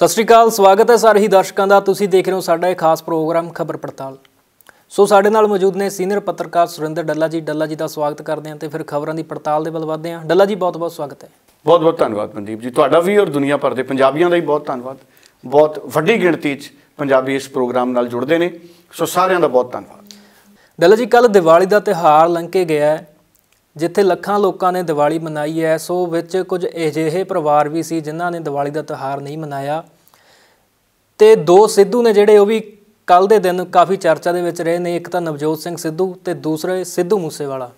ਸਤਿ ਸ਼੍ਰੀ ਅਕਾਲ ਸਵਾਗਤ ਹੈ ਸਾਰੇ ਹੀ ਦਰਸ਼ਕਾਂ ਦਾ ਤੁਸੀਂ ਦੇਖ ਰਹੇ ਹੋ ਸਾਡਾ ਇਹ ਖਾਸ ਪ੍ਰੋਗਰਾਮ ਖਬਰ ਪੜਤਾਲ ਸੋ ਸਾਡੇ ਨਾਲ ਮੌਜੂਦ ਨੇ ਸੀਨੀਅਰ ਪੱਤਰਕਾਰ ਸੁਰਿੰਦਰ ਡੱਲਾ ਜੀ ਡੱਲਾ ਜੀ ਦਾ ਸਵਾਗਤ ਕਰਦੇ ਹਾਂ ਤੇ ਫਿਰ ਖਬਰਾਂ ਦੀ ਪੜਤਾਲ ਦੇ ਵੱਲ ਵਧਦੇ ਹਾਂ ਡੱਲਾ ਜੀ ਬਹੁਤ-ਬਹੁਤ ਸਵਾਗਤ ਹੈ ਬਹੁਤ-ਬਹੁਤ ਧੰਨਵਾਦ ਮਨਦੀਪ ਜੀ ਤੁਹਾਡਾ ਵੀ ਔਰ ਦੁਨੀਆ ਭਰ ਦੇ ਪੰਜਾਬੀਆਂ ਦਾ ਵੀ ਬਹੁਤ ਧੰਨਵਾਦ ਬਹੁਤ ਵੱਡੀ ਗਿਣਤੀ 'ਚ ਪੰਜਾਬੀ ਇਸ ਪ੍ਰੋਗਰਾਮ ਨਾਲ ਜੁੜਦੇ ਨੇ ਸੋ ਸਾਰਿਆਂ ਦਾ ਬਹੁਤ ਧੰਨਵਾਦ ਡੱਲਾ ਜੀ ਕੱਲ ਦੀਵਾਲੀ ਦਾ ਤਿਹਾਰ ਲੰਘ ਕੇ ਗਿਆ ਹੈ ਜਿੱਥੇ ਲੱਖਾਂ ਲੋਕਾਂ ਨੇ ਦੀਵਾਲੀ ਮਨਾਈ ਹੈ ਸੋ ਵਿੱਚ ਕੁਝ ਅਜਿਹੇ ਪਰਿਵਾਰ ਵੀ ਸੀ ਜਿਨ੍ਹਾਂ ਨੇ ਦੀਵਾਲੀ ਦਾ ਤਿਹਾਰ ਨਹੀਂ ਮਨਾਇਆ ਤੇ ਦੋ ਸਿੱਧੂ ਨੇ ਜਿਹੜੇ ਉਹ ਵੀ ਕੱਲ ਦੇ ਦਿਨ ਕਾਫੀ ਚਰਚਾ ਦੇ ਵਿੱਚ ਰਹੇ ਨੇ ਇੱਕ ਤਾਂ ਨਵਜੋਤ ਸਿੰਘ ਸਿੱਧੂ ਤੇ ਦੂਸਰੇ ਸਿੱਧੂ ਮੂਸੇਵਾਲਾ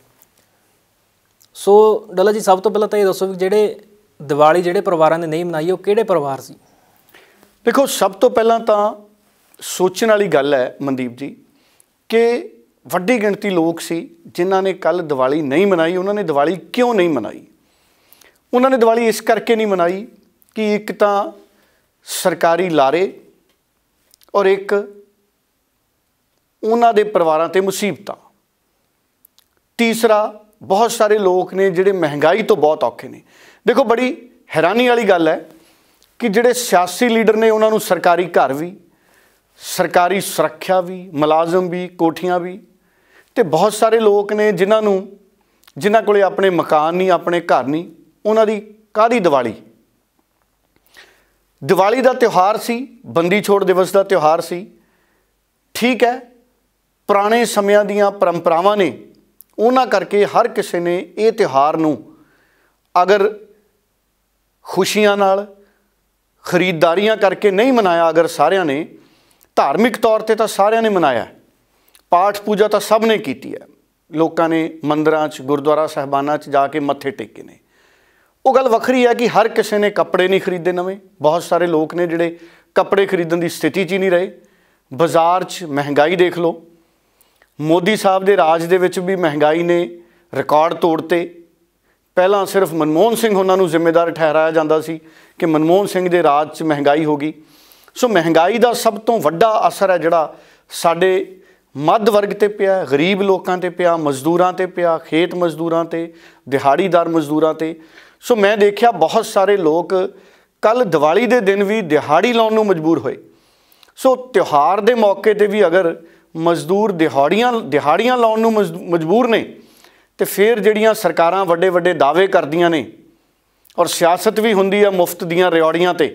ਸੋ ਡੱਲਾ ਜੀ ਸਭ ਤੋਂ ਪਹਿਲਾਂ ਤਾਂ ਇਹ ਦੱਸੋ ਵੀ ਜਿਹੜੇ ਦੀਵਾਲੀ ਜਿਹੜੇ ਪਰਿਵਾਰਾਂ ਨੇ ਨਹੀਂ ਮਨਾਈ ਉਹ ਕਿਹੜੇ ਪਰਿਵਾਰ ਸੀ ਦੇਖੋ ਸਭ ਤੋਂ ਪਹਿਲਾਂ ਤਾਂ ਸੋਚਣ ਵਾਲੀ ਗੱਲ ਹੈ ਮਨਦੀਪ ਜੀ ਕਿ ਵੱਡੀ ਗਿਣਤੀ ਲੋਕ ਸੀ ਜਿਨ੍ਹਾਂ ਨੇ ਕੱਲ ਦੀਵਾਲੀ ਨਹੀਂ ਮਨਾਈ ਉਹਨਾਂ ਨੇ ਦੀਵਾਲੀ ਕਿਉਂ ਨਹੀਂ ਮਨਾਈ ਉਹਨਾਂ ਨੇ ਦੀਵਾਲੀ ਇਸ ਕਰਕੇ ਨਹੀਂ ਮਨਾਈ ਕਿ ਇੱਕ ਤਾਂ ਸਰਕਾਰੀ ਲਾਰੇ ਔਰ ਇੱਕ ਉਹਨਾਂ ਦੇ ਪਰਿਵਾਰਾਂ ਤੇ ਮੁਸੀਬਤਾਂ ਤੀਸਰਾ ਬਹੁਤ ਸਾਰੇ ਲੋਕ ਨੇ ਜਿਹੜੇ ਮਹਿੰਗਾਈ ਤੋਂ ਬਹੁਤ ਔਖੇ ਨੇ ਦੇਖੋ ਬੜੀ ਹੈਰਾਨੀ ਵਾਲੀ ਗੱਲ ਹੈ ਕਿ ਜਿਹੜੇ ਸਿਆਸੀ ਲੀਡਰ ਨੇ ਉਹਨਾਂ ਨੂੰ ਸਰਕਾਰੀ ਘਰ ਵੀ ਸਰਕਾਰੀ ਸੁਰੱਖਿਆ ਵੀ ਮੁਲਾਜ਼ਮ ਵੀ ਕੋਠੀਆਂ ਵੀ ਤੇ ਬਹੁਤ ਸਾਰੇ ਲੋਕ ਨੇ ਜਿਨ੍ਹਾਂ ਨੂੰ ਜਿਨ੍ਹਾਂ ਕੋਲੇ ਆਪਣੇ ਮਕਾਨ ਨਹੀਂ ਆਪਣੇ ਘਰ ਨਹੀਂ ਉਹਨਾਂ ਦੀ ਕਾਦੀ ਦੀਵਾਲੀ ਦੀਵਾਲੀ ਦਾ ਤਿਉਹਾਰ ਸੀ ਬੰਦੀ ਛੋੜ ਦਿਵਸ ਦਾ ਤਿਉਹਾਰ ਸੀ ਠੀਕ ਹੈ ਪੁਰਾਣੇ ਸਮਿਆਂ ਦੀਆਂ ਪਰੰਪਰਾਵਾਂ ਨੇ ਉਹਨਾਂ ਕਰਕੇ ਹਰ ਕਿਸੇ ਨੇ ਇਹ ਤਿਉਹਾਰ ਨੂੰ ਅਗਰ ਖੁਸ਼ੀਆਂ ਨਾਲ ਖਰੀਦਦਾਰੀਆਂ ਕਰਕੇ ਨਹੀਂ ਮਨਾਇਆ ਅਗਰ ਸਾਰਿਆਂ ਨੇ ਧਾਰਮਿਕ ਤੌਰ ਤੇ ਤਾਂ ਸਾਰਿਆਂ ਨੇ ਮਨਾਇਆ ਪਾਠ ਪੂਜਾ ਤਾਂ ਸਭ ਨੇ ਕੀਤੀ ਹੈ ਲੋਕਾਂ ਨੇ ਮੰਦਰਾਂ 'ਚ ਗੁਰਦੁਆਰਾ ਸਹਿਬਾਨਾਂ 'ਚ ਜਾ ਕੇ ਮੱਥੇ ਟੇਕੇ ਨੇ ਉਹ ਗੱਲ ਵੱਖਰੀ ਹੈ ਕਿ ਹਰ ਕਿਸੇ ਨੇ ਕੱਪੜੇ ਨਹੀਂ ਖਰੀਦੇ ਨਵੇਂ ਬਹੁਤ ਸਾਰੇ ਲੋਕ ਨੇ ਜਿਹੜੇ ਕੱਪੜੇ ਖਰੀਦਣ ਦੀ ਸਥਿਤੀ 'ਚ ਹੀ ਨਹੀਂ ਰਹੇ ਬਾਜ਼ਾਰ 'ਚ ਮਹਿੰਗਾਈ ਦੇਖ ਲਓ ਮੋਦੀ ਸਾਹਿਬ ਦੇ ਰਾਜ ਦੇ ਵਿੱਚ ਵੀ ਮਹਿੰਗਾਈ ਨੇ ਰਿਕਾਰਡ ਤੋੜਤੇ ਪਹਿਲਾਂ ਸਿਰਫ ਮਨਮੋਹਨ ਸਿੰਘ ਉਹਨਾਂ ਨੂੰ ਜ਼ਿੰਮੇਦਾਰ ਠਹਿਰਾਇਆ ਜਾਂਦਾ ਸੀ ਕਿ ਮਨਮੋਹਨ ਸਿੰਘ ਦੇ ਰਾਜ 'ਚ ਮਹਿੰਗਾਈ ਹੋ ਗਈ ਸੋ ਮਹਿੰਗਾਈ ਦਾ ਸਭ ਤੋਂ ਵੱਡਾ ਅਸਰ ਹੈ ਜਿਹੜਾ ਸਾਡੇ ਮੱਧ ਵਰਗ ਤੇ ਪਿਆ ਗਰੀਬ ਲੋਕਾਂ ਤੇ ਪਿਆ ਮਜ਼ਦੂਰਾਂ ਤੇ ਪਿਆ ਖੇਤ ਮਜ਼ਦੂਰਾਂ ਤੇ ਦਿਹਾੜੀਦਾਰ ਮਜ਼ਦੂਰਾਂ ਤੇ ਸੋ ਮੈਂ ਦੇਖਿਆ ਬਹੁਤ ਸਾਰੇ ਲੋਕ ਕੱਲ ਦੀਵਾਲੀ ਦੇ ਦਿਨ ਵੀ ਦਿਹਾੜੀ ਲਾਉਣ ਨੂੰ ਮਜਬੂਰ ਹੋਏ ਸੋ ਤਿਉਹਾਰ ਦੇ ਮੌਕੇ ਤੇ ਵੀ ਅਗਰ ਮਜ਼ਦੂਰ ਦਿਹਾੜੀਆਂ ਦਿਹਾੜੀਆਂ ਲਾਉਣ ਨੂੰ ਮਜਬੂਰ ਨੇ ਤੇ ਫਿਰ ਜਿਹੜੀਆਂ ਸਰਕਾਰਾਂ ਵੱਡੇ ਵੱਡੇ ਦਾਅਵੇ ਕਰਦੀਆਂ ਨੇ ਔਰ ਸਿਆਸਤ ਵੀ ਹੁੰਦੀ ਆ ਮੁਫਤ ਦੀਆਂ ਰਿਓੜੀਆਂ ਤੇ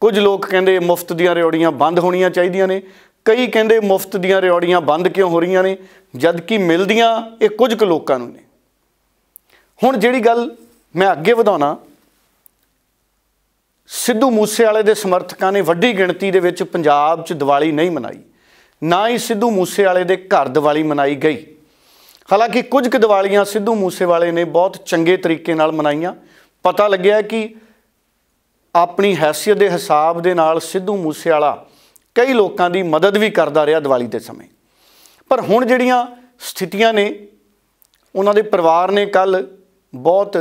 ਕੁਝ ਲੋਕ ਕਹਿੰਦੇ ਮੁਫਤ ਦੀਆਂ ਰਿਓੜੀਆਂ ਬੰਦ ਹੋਣੀਆਂ ਚਾਹੀਦੀਆਂ ਨੇ ਕਈ ਕਹਿੰਦੇ ਮੁਫਤ ਦੀਆਂ ਰਿਓੜੀਆਂ ਬੰਦ ਕਿਉਂ ਹੋ ਰਹੀਆਂ ਨੇ ਜਦ ਕਿ ਮਿਲਦੀਆਂ ਇਹ ਕੁਝ ਕੁ ਲੋਕਾਂ ਨੂੰ ਨੇ ਹੁਣ ਜਿਹੜੀ ਗੱਲ ਮੈਂ ਅੱਗੇ ਵਧਾਉਣਾ ਸਿੱਧੂ ਮੂਸੇ ਵਾਲੇ ਦੇ ਸਮਰਥਕਾਂ ਨੇ ਵੱਡੀ ਗਿਣਤੀ ਦੇ ਵਿੱਚ ਪੰਜਾਬ 'ਚ ਦੀਵਾਲੀ ਨਹੀਂ ਮਨਾਈ ਨਾ ਹੀ ਸਿੱਧੂ ਮੂਸੇ ਵਾਲੇ ਦੇ ਘਰ ਦੀਵਾਲੀ ਮਨਾਈ ਗਈ ਹਾਲਾਂਕਿ ਕੁਝ ਕੁ ਦੀਵਾਲੀਆਂ ਸਿੱਧੂ ਮੂਸੇ ਵਾਲੇ ਨੇ ਬਹੁਤ ਚੰਗੇ ਤਰੀਕੇ ਨਾਲ ਮਨਾਈਆਂ ਪਤਾ ਲੱਗਿਆ ਕਿ ਆਪਣੀ ਹیثیت ਦੇ ਹਿਸਾਬ ਦੇ ਨਾਲ ਸਿੱਧੂ ਮੂਸੇ ਵਾਲਾ ਕਈ ਲੋਕਾਂ ਦੀ ਮਦਦ ਵੀ ਕਰਦਾ ਰਿਹਾ ਦੀਵਾਲੀ ਦੇ ਸਮੇਂ ਪਰ ਹੁਣ ਜਿਹੜੀਆਂ ਸਥਿਤੀਆਂ ਨੇ ਉਹਨਾਂ ਦੇ ਪਰਿਵਾਰ ਨੇ ਕੱਲ ਬਹੁਤ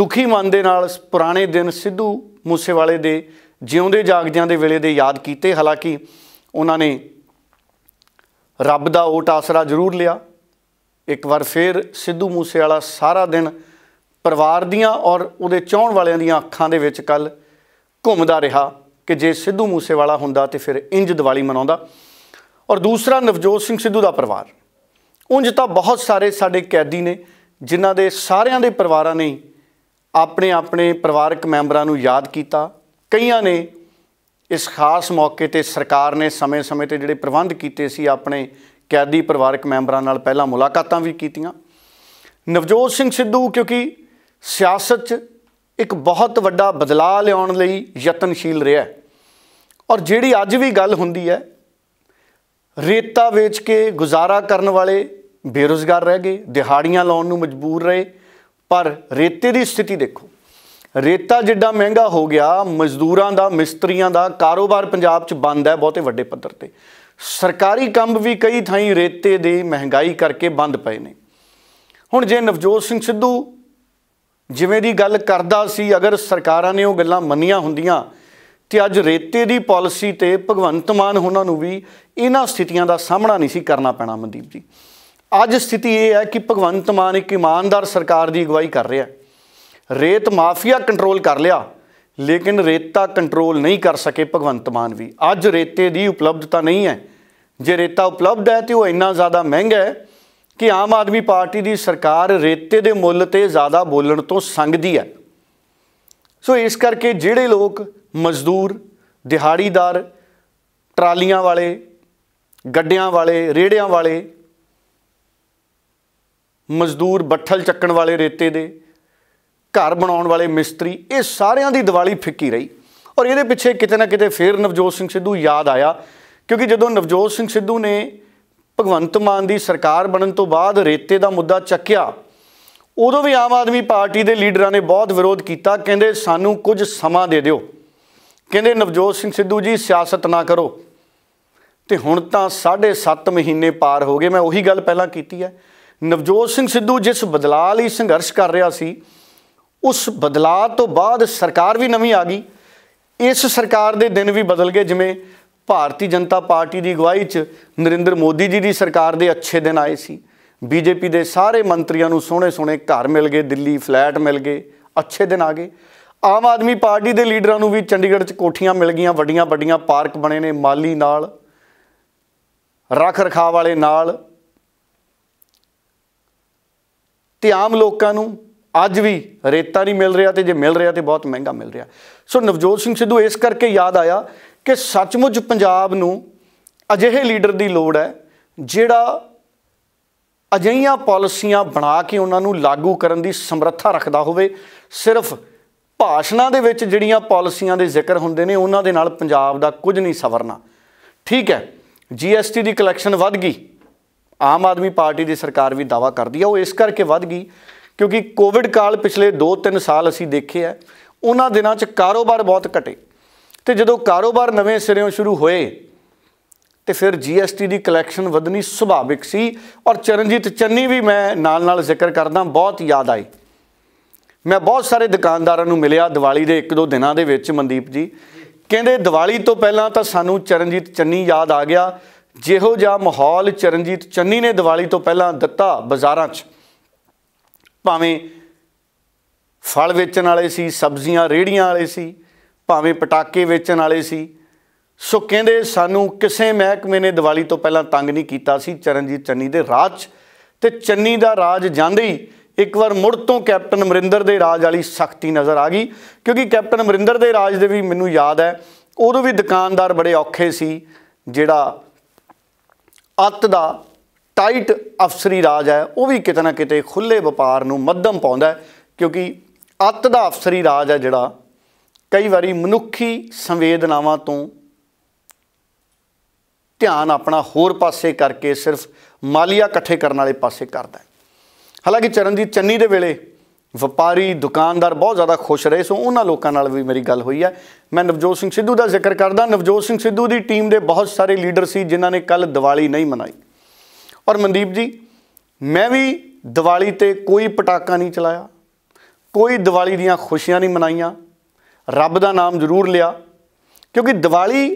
ਦੁਖੀ ਮਨ ਦੇ ਨਾਲ ਪੁਰਾਣੇ ਦਿਨ ਸਿੱਧੂ ਮੂਸੇਵਾਲੇ ਦੇ ਜਿਉਂਦੇ ਜਾਗਦਿਆਂ ਦੇ ਵੇਲੇ ਦੇ ਯਾਦ ਕੀਤੇ ਹਾਲਾਂਕਿ ਉਹਨਾਂ ਨੇ ਰੱਬ ਦਾ ਓਟ ਆਸਰਾ ਜ਼ਰੂਰ ਲਿਆ ਇੱਕ ਵਾਰ ਫੇਰ ਸਿੱਧੂ ਮੂਸੇਵਾਲਾ ਸਾਰਾ ਦਿਨ ਪਰਿਵਾਰ ਦੀਆਂ ਔਰ ਉਹਦੇ ਚਾਹਣ ਵਾਲਿਆਂ ਦੀਆਂ ਅੱਖਾਂ ਦੇ ਵਿੱਚ ਕੱਲ ਘੁੰਮਦਾ ਰਿਹਾ ਕਿ ਜੇ ਸਿੱਧੂ ਮੂਸੇਵਾਲਾ ਹੁੰਦਾ ਤੇ ਫਿਰ ਇੰਜ ਦੀਵਾਲੀ ਮਨਾਉਂਦਾ ਔਰ ਦੂਸਰਾ ਨਵਜੋਤ ਸਿੰਘ ਸਿੱਧੂ ਦਾ ਪਰਿਵਾਰ ਉੰਜ ਤਾਂ ਬਹੁਤ ਸਾਰੇ ਸਾਡੇ ਕੈਦੀ ਨੇ ਜਿਨ੍ਹਾਂ ਦੇ ਸਾਰਿਆਂ ਦੇ ਪਰਿਵਾਰਾਂ ਨੇ ਆਪਣੇ ਆਪਣੇ ਪਰਿਵਾਰਕ ਮੈਂਬਰਾਂ ਨੂੰ ਯਾਦ ਕੀਤਾ ਕਈਆਂ ਨੇ ਇਸ ਖਾਸ ਮੌਕੇ ਤੇ ਸਰਕਾਰ ਨੇ ਸਮੇਂ-ਸਮੇਂ ਤੇ ਜਿਹੜੇ ਪ੍ਰਬੰਧ ਕੀਤੇ ਸੀ ਆਪਣੇ ਕੈਦੀ ਪਰਿਵਾਰਕ ਮੈਂਬਰਾਂ ਨਾਲ ਪਹਿਲਾਂ ਮੁਲਾਕਾਤਾਂ ਵੀ ਕੀਤੀਆਂ ਨਵਜੋਤ ਸਿੰਘ ਸਿੱਧੂ ਕਿਉਂਕਿ ਸਿਆਸਤ 'ਚ ਇੱਕ ਬਹੁਤ ਵੱਡਾ ਬਦਲਾਅ ਲਿਆਉਣ ਲਈ ਯਤਨਸ਼ੀਲ ਰਿਹਾ ਔਰ ਜਿਹੜੀ ਅੱਜ ਵੀ ਗੱਲ ਹੁੰਦੀ ਹੈ ਰੇਤਾ ਵੇਚ ਕੇ ਗੁਜ਼ਾਰਾ ਕਰਨ ਵਾਲੇ ਬੇਰੋਜ਼ਗਾਰ ਰਹਿ ਗਏ ਦਿਹਾੜੀਆਂ ਲਾਉਣ ਨੂੰ ਮਜਬੂਰ ਰਹੇ ਪਰ ਰੇਤੇ ਦੀ ਸਥਿਤੀ ਦੇਖੋ ਰੇਤਾ ਜਿੱਡਾ ਮਹਿੰਗਾ ਹੋ ਗਿਆ ਮਜ਼ਦੂਰਾਂ ਦਾ ਮਿਸਤਰੀਆਂ ਦਾ ਕਾਰੋਬਾਰ ਪੰਜਾਬ 'ਚ ਬੰਦ ਹੈ ਬਹੁਤੇ ਵੱਡੇ ਪੱਧਰ ਤੇ ਸਰਕਾਰੀ ਕੰਮ ਵੀ ਕਈ ਥਾਈਂ ਰੇਤੇ ਦੀ ਮਹਿੰਗਾਈ ਕਰਕੇ ਬੰਦ ਪਏ ਨੇ ਹੁਣ ਜੇ ਨਵਜੋਤ ਸਿੰਘ ਸਿੱਧੂ ਜਿਵੇਂ ਦੀ ਗੱਲ ਕਰਦਾ ਸੀ ਅਗਰ ਸਰਕਾਰਾਂ ਨੇ ਉਹ ਗੱਲਾਂ ਮੰਨੀਆਂ ਹੁੰਦੀਆਂ ਤੇ ਅੱਜ ਰੇਤੇ ਦੀ ਪਾਲਿਸੀ ਤੇ ਭਗਵੰਤ ਮਾਨ ਉਹਨਾਂ ਨੂੰ ਵੀ ਇਹਨਾਂ ਸਥਿਤੀਆਂ ਦਾ ਸਾਹਮਣਾ ਨਹੀਂ ਸੀ ਕਰਨਾ ਪੈਣਾ ਮਨਦੀਪ ਜੀ ਅੱਜ ਸਥਿਤੀ ਇਹ ਹੈ ਕਿ ਭਗਵੰਤ ਮਾਨ ਇੱਕ ਇਮਾਨਦਾਰ ਸਰਕਾਰ ਦੀ ਅਗਵਾਈ ਕਰ ਰਿਹਾ ਰੇਤ ਮਾਫੀਆ ਕੰਟਰੋਲ ਕਰ ਲਿਆ ਲੇਕਿਨ ਰੇਤਾ ਕੰਟਰੋਲ ਨਹੀਂ ਕਰ ਸਕੇ ਭਗਵੰਤ ਮਾਨ ਵੀ ਅੱਜ ਰੇਤੇ ਦੀ ਉਪਲਬਧਤਾ ਨਹੀਂ ਹੈ ਜੇ ਰੇਤਾ ਉਪਲਬਧ ਹੈ ਤੇ ਉਹ ਇੰਨਾ ਜ਼ਿਆਦਾ ਮਹਿੰਗਾ ਹੈ ਕਿ ਆਮ ਆਦਮੀ ਪਾਰਟੀ ਦੀ ਸਰਕਾਰ ਰੇਤੇ ਦੇ ਮੁੱਲ ਤੇ ਜ਼ਿਆਦਾ ਬੋਲਣ ਤੋਂ ਸੰਗਦੀ ਹੈ ਸੋ ਇਸ ਕਰਕੇ ਜਿਹੜੇ ਲੋਕ ਮਜ਼ਦੂਰ ਦਿਹਾੜੀਦਾਰ ਟਰਾਲੀਆਂ ਵਾਲੇ ਗੱਡਿਆਂ ਵਾਲੇ ਰੇੜਿਆਂ ਵਾਲੇ ਮਜ਼ਦੂਰ ਬੱਠਲ ਚੱਕਣ ਵਾਲੇ ਰੇਤੇ ਦੇ ਘਰ ਬਣਾਉਣ ਵਾਲੇ ਮਿਸਤਰੀ ਇਹ ਸਾਰਿਆਂ ਦੀ ਦੀਵਾਲੀ ਫਿੱਕੀ ਰਹੀ ਔਰ ਇਹਦੇ ਪਿੱਛੇ ਕਿਤੇ ਨਾ ਕਿਤੇ ਫੇਰ ਨਵਜੋਤ ਸਿੰਘ ਸਿੱਧੂ ਯਾਦ ਆਇਆ ਕਿਉਂਕਿ ਜਦੋਂ ਨਵਜੋਤ ਸਿੰਘ ਸਿੱਧੂ ਨੇ ਭਗਵੰਤ ਮਾਨ ਦੀ ਸਰਕਾਰ ਬਣਨ ਤੋਂ ਬਾਅਦ ਰੇਤੇ ਦਾ ਮੁੱਦਾ ਚੱਕਿਆ ਉਦੋਂ ਵੀ ਆਮ ਆਦਮੀ ਪਾਰਟੀ ਦੇ ਲੀਡਰਾਂ ਨੇ ਬਹੁਤ ਵਿਰੋਧ ਕੀਤਾ ਕਹਿੰਦੇ ਸਾਨੂੰ ਕੁਝ ਸਮਾਂ ਦੇ ਦਿਓ ਕਹਿੰਦੇ ਨਵਜੋਤ ਸਿੰਘ ਸਿੱਧੂ ਜੀ ਸਿਆਸਤ ਨਾ ਕਰੋ ਤੇ ਹੁਣ ਤਾਂ 7.5 ਮਹੀਨੇ ਪਾਰ ਹੋ ਗਏ ਮੈਂ ਉਹੀ ਗੱਲ ਪਹਿਲਾਂ ਕੀਤੀ ਹੈ ਨਵਜੋਤ ਸਿੰਘ ਸਿੱਧੂ ਜਿਸ ਬਦਲਾਅ ਲਈ ਸੰਘਰਸ਼ ਕਰ ਰਿਹਾ ਸੀ ਉਸ ਬਦਲਾਅ ਤੋਂ ਬਾਅਦ ਸਰਕਾਰ ਵੀ ਨਵੀਂ ਆ ਗਈ ਇਸ ਸਰਕਾਰ ਦੇ ਦਿਨ ਵੀ ਬਦਲ ਗਏ ਜਿਵੇਂ ਭਾਰਤੀ ਜਨਤਾ ਪਾਰਟੀ ਦੀ ਅਗਵਾਈ 'ਚ ਨਰਿੰਦਰ ਮੋਦੀ ਜੀ ਦੀ ਸਰਕਾਰ ਦੇ ਅੱਛੇ ਦਿਨ ਆਏ ਸੀ ਬੀਜੇਪੀ ਦੇ ਸਾਰੇ ਮੰਤਰੀਆਂ ਨੂੰ ਸੋਹਣੇ ਸੋਹਣੇ ਘਰ ਮਿਲ ਗਏ ਦਿੱਲੀ ਫਲੈਟ ਮਿਲ ਗਏ ਅੱਛੇ ਦਿਨ ਆ ਗਏ ਆਮ ਆਦਮੀ ਪਾਰਟੀ ਦੇ ਲੀਡਰਾਂ ਨੂੰ ਵੀ ਚੰਡੀਗੜ੍ਹ 'ਚ ਕੋਠੀਆਂ ਮਿਲ ਗਈਆਂ ਵੱਡੀਆਂ ਵੱਡੀਆਂ ਪਾਰਕ ਬਣੇ ਨੇ ਮਾਲੀ ਨਾਲ ਰੱਖ ਰਖਾਵ ਵਾਲੇ ਨਾਲ ਤੇ ਆਮ ਲੋਕਾਂ ਨੂੰ ਅੱਜ ਵੀ ਰੇਤਾ ਨਹੀਂ ਮਿਲ ਰਿਹਾ ਤੇ ਜੇ ਮਿਲ ਰਿਹਾ ਤੇ ਬਹੁਤ ਮਹਿੰਗਾ ਮਿਲ ਰਿਹਾ ਸੋ ਨਵਜੋਤ ਸਿੰਘ ਸਿੱਧੂ ਇਸ ਕਰਕੇ ਯਾਦ ਆਇਆ ਕਿ ਸੱਚਮੁੱਚ ਪੰਜਾਬ ਨੂੰ ਅਜਿਹੇ ਲੀਡਰ ਦੀ ਲੋੜ ਹੈ ਜਿਹੜਾ ਅਜਈਆਂ ਪਾਲਿਸੀਆਂ ਬਣਾ ਕੇ ਉਹਨਾਂ ਨੂੰ ਲਾਗੂ ਕਰਨ ਦੀ ਸਮਰੱਥਾ ਰੱਖਦਾ ਹੋਵੇ ਸਿਰਫ ਭਾਸ਼ਣਾਂ ਦੇ ਵਿੱਚ ਜਿਹੜੀਆਂ ਪਾਲਿਸੀਆਂ ਦੇ ਜ਼ਿਕਰ ਹੁੰਦੇ ਨੇ ਉਹਨਾਂ ਦੇ ਨਾਲ ਪੰਜਾਬ ਦਾ ਕੁਝ ਨਹੀਂ ਸਵਰਨਾ ਠੀਕ ਹੈ ਜੀਐਸਟੀ ਦੀ ਕਲੈਕਸ਼ਨ ਵੱਧ ਗਈ ਆਮ ਆਦਮੀ ਪਾਰਟੀ ਦੀ ਸਰਕਾਰ ਵੀ ਦਾਵਾ ਕਰਦੀ ਆ ਉਹ ਇਸ ਕਰਕੇ ਵੱਧ ਗਈ ਕਿਉਂਕਿ ਕੋਵਿਡ ਕਾਲ ਪਿਛਲੇ 2-3 ਸਾਲ ਅਸੀਂ ਦੇਖੇ ਆ ਉਹਨਾਂ ਦਿਨਾਂ 'ਚ ਕਾਰੋਬਾਰ ਬਹੁਤ ਘਟੇ ਤੇ ਜਦੋਂ ਕਾਰੋਬਾਰ ਨਵੇਂ ਸਿਰਿਓਂ ਸ਼ੁਰੂ ਹੋਏ ਤੇ ਫਿਰ ਜੀਐਸਟੀ ਦੀ ਕਲੈਕਸ਼ਨ ਵਧਣੀ ਸੁਭਾਵਿਕ ਸੀ ਔਰ ਚਰਨਜੀਤ ਚੰਨੀ ਵੀ ਮੈਂ ਨਾਲ ਨਾਲ ਜ਼ਿਕਰ ਕਰਦਾ ਬਹੁਤ ਯਾਦ ਆਈ ਮੈਂ ਬਹੁਤ ਸਾਰੇ ਦੁਕਾਨਦਾਰਾਂ ਨੂੰ ਮਿਲਿਆ ਦੀਵਾਲੀ ਦੇ ਇੱਕ ਦੋ ਦਿਨਾਂ ਦੇ ਵਿੱਚ ਮਨਦੀਪ ਜੀ ਕਹਿੰਦੇ ਦੀਵਾਲੀ ਤੋਂ ਪਹਿਲਾਂ ਤਾਂ ਸਾਨੂੰ ਚਰਨਜੀਤ ਚੰਨੀ ਯਾਦ ਆ ਗਿਆ ਜਿਹੋ ਜਿਹਾ ਮਾਹੌਲ ਚਰਨਜੀਤ ਚੰਨੀ ਨੇ ਦੀਵਾਲੀ ਤੋਂ ਪਹਿਲਾਂ ਦਿੱਤਾ ਬਾਜ਼ਾਰਾਂ 'ਚ ਭਾਵੇਂ ਫਲ ਵੇਚਣ ਵਾਲੇ ਸੀ ਸਬਜ਼ੀਆਂ ਰੇੜੀਆਂ ਵਾਲੇ ਸੀ ਭਾਵੇਂ ਪਟਾਕੇ ਵੇਚਣ ਵਾਲੇ ਸੀ ਸੋ ਕਹਿੰਦੇ ਸਾਨੂੰ ਕਿਸੇ ਮਹਿਕਮੇ ਨੇ ਦੀਵਾਲੀ ਤੋਂ ਪਹਿਲਾਂ ਤੰਗ ਨਹੀਂ ਕੀਤਾ ਸੀ ਚਰਨਜੀਤ ਚੰਨੀ ਦੇ ਰਾਜ ਤੇ ਚੰਨੀ ਦਾ ਰਾਜ ਜਾਂਦੇ ਹੀ ਇੱਕ ਵਾਰ ਮੁੜ ਤੋਂ ਕੈਪਟਨ ਅਮਰਿੰਦਰ ਦੇ ਰਾਜ ਵਾਲੀ ਸਖਤੀ ਨਜ਼ਰ ਆ ਗਈ ਕਿਉਂਕਿ ਕੈਪਟਨ ਅਮਰਿੰਦਰ ਦੇ ਰਾਜ ਦੇ ਵੀ ਮੈਨੂੰ ਯਾਦ ਹੈ ਉਦੋਂ ਵੀ ਦੁਕਾਨਦਾਰ ਬੜੇ ਔਖੇ ਸੀ ਜਿਹੜਾ ਅੱਤ ਦਾ ਟਾਈਟ ਅਫਸਰੀ ਰਾਜ ਹੈ ਉਹ ਵੀ ਕਿਤੇ ਨਾ ਕਿਤੇ ਖੁੱਲੇ ਵਪਾਰ ਨੂੰ ਮੱਧਮ ਪਾਉਂਦਾ ਕਿਉਂਕਿ ਅੱਤ ਦਾ ਅਫਸਰੀ ਰਾਜ ਹੈ ਜਿਹੜਾ ਕਈ ਵਾਰੀ ਮਨੁੱਖੀ ਸੰਵੇਦਨਾਵਾਂ ਤੋਂ ਧਿਆਨ ਆਪਣਾ ਹੋਰ ਪਾਸੇ ਕਰਕੇ ਸਿਰਫ ਮਾਲੀਆ ਇਕੱਠੇ ਕਰਨ ਵਾਲੇ ਪਾਸੇ ਕਰਦਾ ਹੈ ਹਾਲਾਂਕਿ ਚਰਨਜੀਤ ਚੰਨੀ ਦੇ ਵੇਲੇ ਵਪਾਰੀ ਦੁਕਾਨਦਾਰ ਬਹੁਤ ਜ਼ਿਆਦਾ ਖੁਸ਼ ਰਹੇ ਸੋ ਉਹਨਾਂ ਲੋਕਾਂ ਨਾਲ ਵੀ ਮੇਰੀ ਗੱਲ ਹੋਈ ਹੈ ਮੈਂ ਨਵਜੋਤ ਸਿੰਘ ਸਿੱਧੂ ਦਾ ਜ਼ਿਕਰ ਕਰਦਾ ਨਵਜੋਤ ਸਿੰਘ ਸਿੱਧੂ ਦੀ ਟੀਮ ਦੇ ਬਹੁਤ ਸਾਰੇ ਲੀਡਰ ਸੀ ਜਿਨ੍ਹਾਂ ਨੇ ਕੱਲ ਦੀਵਾਲੀ ਨਹੀਂ ਮਨਾਈ ਔਰ ਮਨਦੀਪ ਜੀ ਮੈਂ ਵੀ ਦੀਵਾਲੀ ਤੇ ਕੋਈ ਪਟਾਕਾ ਨਹੀਂ ਚਲਾਇਆ ਕੋਈ ਦੀਵਾਲੀ ਦੀਆਂ ਖੁਸ਼ੀਆਂ ਨਹੀਂ ਮਨਾਈਆਂ ਰੱਬ ਦਾ ਨਾਮ ਜ਼ਰੂਰ ਲਿਆ ਕਿਉਂਕਿ ਦੀਵਾਲੀ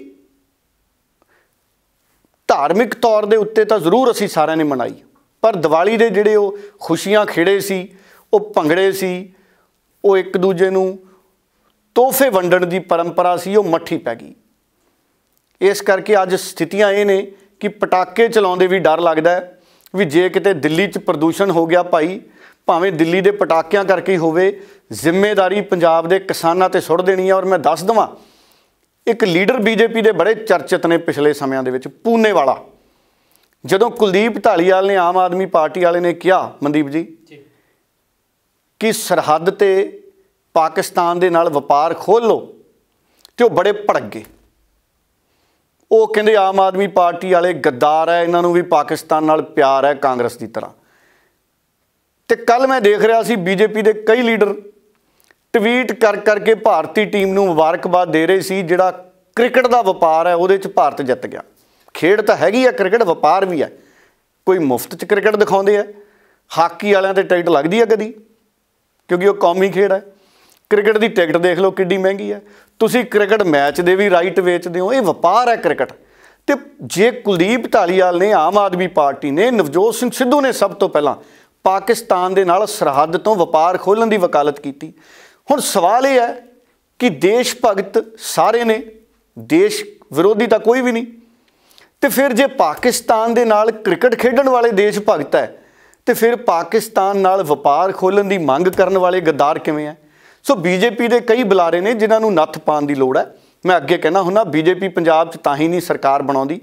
ਧਾਰਮਿਕ ਤੌਰ ਦੇ ਉੱਤੇ ਤਾਂ ਜ਼ਰੂਰ ਅਸੀਂ ਸਾਰਿਆਂ ਨੇ ਮਨਾਈ ਪਰ ਦੀਵਾਲੀ ਦੇ ਜਿਹੜੇ ਉਹ ਖੁਸ਼ੀਆਂ ਖੇੜੇ ਸੀ ਉਹ ਭੰਗੜੇ ਸੀ ਉਹ ਇੱਕ ਦੂਜੇ ਨੂੰ ਤੋਹਫੇ ਵੰਡਣ ਦੀ ਪਰੰਪਰਾ ਸੀ ਉਹ ਮੱਠੀ ਪੈ ਗਈ ਇਸ ਕਰਕੇ ਅੱਜ ਸਥਿਤੀਆਂ ਇਹ ਨੇ ਕਿ ਪਟਾਕੇ ਚਲਾਉਂਦੇ ਵੀ ਡਰ ਲੱਗਦਾ ਵੀ ਜੇ ਕਿਤੇ ਦਿੱਲੀ 'ਚ ਪ੍ਰਦੂਸ਼ਣ ਹੋ ਗਿਆ ਭਾਈ ਭਾਵੇਂ ਦਿੱਲੀ ਦੇ ਪਟਾਕਿਆਂ ਕਰਕੇ ਹੋਵੇ ਜ਼ਿੰਮੇਵਾਰੀ ਪੰਜਾਬ ਦੇ ਕਿਸਾਨਾਂ ਤੇ ਸੁੱਟ ਦੇਣੀ ਹੈ ਔਰ ਮੈਂ ਦੱਸ ਦਵਾਂ ਇੱਕ ਲੀਡਰ ਬੀਜੇਪੀ ਦੇ ਬੜੇ ਚਰਚਿਤ ਨੇ ਪਿਛਲੇ ਸਮਿਆਂ ਦੇ ਵਿੱਚ ਪੂਨੇ ਵਾਲਾ ਜਦੋਂ ਕੁਲਦੀਪ ਢਾਲੀਵਾਲ ਨੇ ਆਮ ਆਦਮੀ ਪਾਰਟੀ ਵਾਲੇ ਨੇ ਕਿਹਾ ਮਨਦੀਪ ਜੀ ਕਿ ਸਰਹੱਦ ਤੇ ਪਾਕਿਸਤਾਨ ਦੇ ਨਾਲ ਵਪਾਰ ਖੋਲ ਲੋ ਤੇ ਉਹ ਬੜੇ ਭੜਕ ਗਏ ਉਹ ਕਹਿੰਦੇ ਆਮ ਆਦਮੀ ਪਾਰਟੀ ਵਾਲੇ ਗੱਦਾਰ ਹੈ ਇਹਨਾਂ ਨੂੰ ਵੀ ਪਾਕਿਸਤਾਨ ਨਾਲ ਪਿਆਰ ਹੈ ਕਾਂਗਰਸ ਦੀ ਤਰ੍ਹਾਂ ਤੇ ਕੱਲ ਮੈਂ ਦੇਖ ਰਿਹਾ ਸੀ ਬੀਜੇਪੀ ਦੇ ਕਈ ਲੀਡਰ ਟਵੀਟ ਕਰ ਕਰਕੇ ਭਾਰਤੀ ਟੀਮ ਨੂੰ ਮੁਬਾਰਕਬਾਦ ਦੇ ਰਹੇ ਸੀ ਜਿਹੜਾ ਕ੍ਰਿਕਟ ਦਾ ਵਪਾਰ ਹੈ ਉਹਦੇ 'ਚ ਭਾਰਤ ਜਿੱਤ ਗਿਆ ਖੇਡ ਤਾਂ ਹੈਗੀ ਆ ਕ੍ਰਿਕਟ ਵਪਾਰ ਵੀ ਹੈ ਕੋਈ ਮੁਫਤ 'ਚ ਕ੍ਰਿਕਟ ਦਿਖਾਉਂਦੇ ਆ ਹਾਕੀ ਵਾਲਿਆਂ ਤੇ ਟਿਕਟ ਲੱਗਦੀ ਆ ਕਦੀ ਕਿਉਂਕਿ ਉਹ ਕੌਮੀ ਖੇਡ ਹੈ ਕ੍ਰਿਕਟ ਦੀ ਟਿਕਟ ਦੇਖ ਲਓ ਕਿੰਨੀ ਮਹਿੰਗੀ ਹੈ ਤੁਸੀਂ ਕ੍ਰਿਕਟ ਮੈਚ ਦੇ ਵੀ ਰਾਈਟ ਵੇਚਦੇ ਹੋ ਇਹ ਵਪਾਰ ਹੈ ਕ੍ਰਿਕਟ ਤੇ ਜੇ ਕੁਲਦੀਪ ਧਾਲੀਵਾਲ ਨੇ ਆਮ ਆਦਮੀ ਪਾਰਟੀ ਨੇ ਨਵਜੋਤ ਸਿੰਘ ਸਿੱਧੂ ਨੇ ਸਭ ਤੋਂ ਪਹਿਲਾਂ ਪਾਕਿਸਤਾਨ ਦੇ ਨਾਲ ਸਰਹੱਦ ਤੋਂ ਵਪਾਰ ਖੋਲਣ ਦੀ ਵਕਾਲਤ ਕੀਤੀ ਹੁਣ ਸਵਾਲ ਇਹ ਹੈ ਕਿ ਦੇਸ਼ ਭਗਤ ਸਾਰੇ ਨੇ ਦੇਸ਼ ਵਿਰੋਧੀ ਤਾਂ ਕੋਈ ਵੀ ਨਹੀਂ ਤੇ ਫਿਰ ਜੇ ਪਾਕਿਸਤਾਨ ਦੇ ਨਾਲ ਕ੍ਰਿਕਟ ਖੇਡਣ ਵਾਲੇ ਦੇਸ਼ ਭਗਤ ਹੈ ਤੇ ਫਿਰ ਪਾਕਿਸਤਾਨ ਨਾਲ ਵਪਾਰ ਖੋਲਣ ਦੀ ਮੰਗ ਕਰਨ ਵਾਲੇ ਗੱਦਾਰ ਕਿਵੇਂ ਹੈ ਸੋ ਬੀਜੇਪੀ ਦੇ ਕਈ ਬੁਲਾਰੇ ਨੇ ਜਿਨ੍ਹਾਂ ਨੂੰ ਨੱਥ ਪਾਣ ਦੀ ਲੋੜ ਹੈ ਮੈਂ ਅੱਗੇ ਕਹਿਣਾ ਹੁੰਦਾ ਬੀਜੇਪੀ ਪੰਜਾਬ 'ਚ ਤਾਂ ਹੀ ਨਹੀਂ ਸਰਕਾਰ ਬਣਾਉਂਦੀ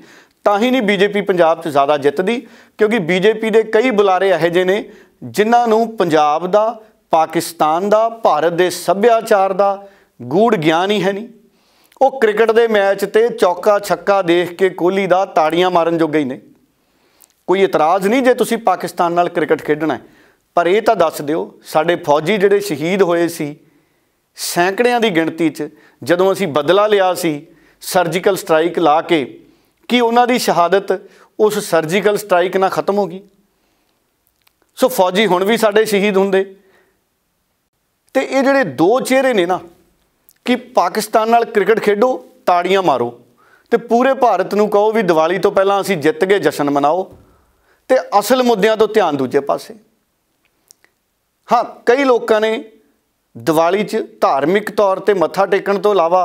ਤਾਂ ਹੀ ਨਹੀਂ ਬੀਜੇਪੀ ਪੰਜਾਬ 'ਚ ਜ਼ਿਆਦਾ ਜਿੱਤਦੀ ਕਿਉਂਕਿ ਬੀਜੇਪੀ ਦੇ ਕਈ ਬੁਲਾਰੇ ਇਹੋ ਜਿਹੇ ਨੇ ਜਿਨ੍ਹਾਂ ਨੂੰ ਪੰਜਾਬ ਦਾ ਪਾਕਿਸਤਾਨ ਦਾ ਭਾਰਤ ਦੇ ਸੱਭਿਆਚਾਰ ਦਾ ਗੂੜ ਗਿਆਨ ਹੀ ਹੈ ਨਹੀਂ ਉਹ ਕ੍ਰਿਕਟ ਦੇ ਮੈਚ ਤੇ ਚੌਕਾ ਛੱਕਾ ਦੇਖ ਕੇ ਕੋਹਲੀ ਦਾ ਤਾੜੀਆਂ ਮਾਰਨ ਜੋਗੇ ਹੀ ਨੇ ਕੋਈ ਇਤਰਾਜ਼ ਨਹੀਂ ਜੇ ਤੁਸੀਂ ਪਾਕਿਸਤਾਨ ਨਾਲ ਕ੍ਰਿਕਟ ਖੇਡਣਾ ਹੈ ਪਰ ਇਹ ਤਾਂ ਦੱਸ ਦਿਓ ਸਾਡੇ ਫੌਜੀ ਜਿਹੜੇ ਸ਼ਹੀਦ ਹੋਏ ਸੀ ਸੈਂਕੜਿਆਂ ਦੀ ਗਿਣਤੀ 'ਚ ਜਦੋਂ ਅਸੀਂ ਬਦਲਾ ਲਿਆ ਸੀ ਸਰਜੀਕਲ ਸਟ੍ਰਾਈਕ ਲਾ ਕੇ ਕਿ ਉਹਨਾਂ ਦੀ ਸ਼ਹਾਦਤ ਉਸ ਸਰਜੀਕਲ ਸਟ੍ਰਾਈਕ ਨਾਲ ਖਤਮ ਹੋ ਗਈ ਸੋ ਫੌਜੀ ਹੁਣ ਵੀ ਸਾਡੇ ਸ਼ਹੀਦ ਹੁੰਦੇ ਤੇ ਇਹ ਜਿਹੜੇ ਦੋ ਚਿਹਰੇ ਨੇ ਨਾ ਕਿ ਪਾਕਿਸਤਾਨ ਨਾਲ ਕ੍ਰਿਕਟ ਖੇਡੋ ਤਾੜੀਆਂ ਮਾਰੋ ਤੇ ਪੂਰੇ ਭਾਰਤ ਨੂੰ ਕਹੋ ਵੀ ਦੀਵਾਲੀ ਤੋਂ ਪਹਿਲਾਂ ਅਸੀਂ ਜਿੱਤ ਗਏ ਜਸ਼ਨ ਮਨਾਓ ਤੇ ਅਸਲ ਮੁੱਦਿਆਂ ਤੋਂ ਧਿਆਨ ਦੂਜੇ ਪਾਸੇ ਹਾਂ ਕਈ ਲੋਕਾਂ ਨੇ ਦੀਵਾਲੀ 'ਚ ਧਾਰਮਿਕ ਤੌਰ ਤੇ ਮੱਥਾ ਟੇਕਣ ਤੋਂ ਇਲਾਵਾ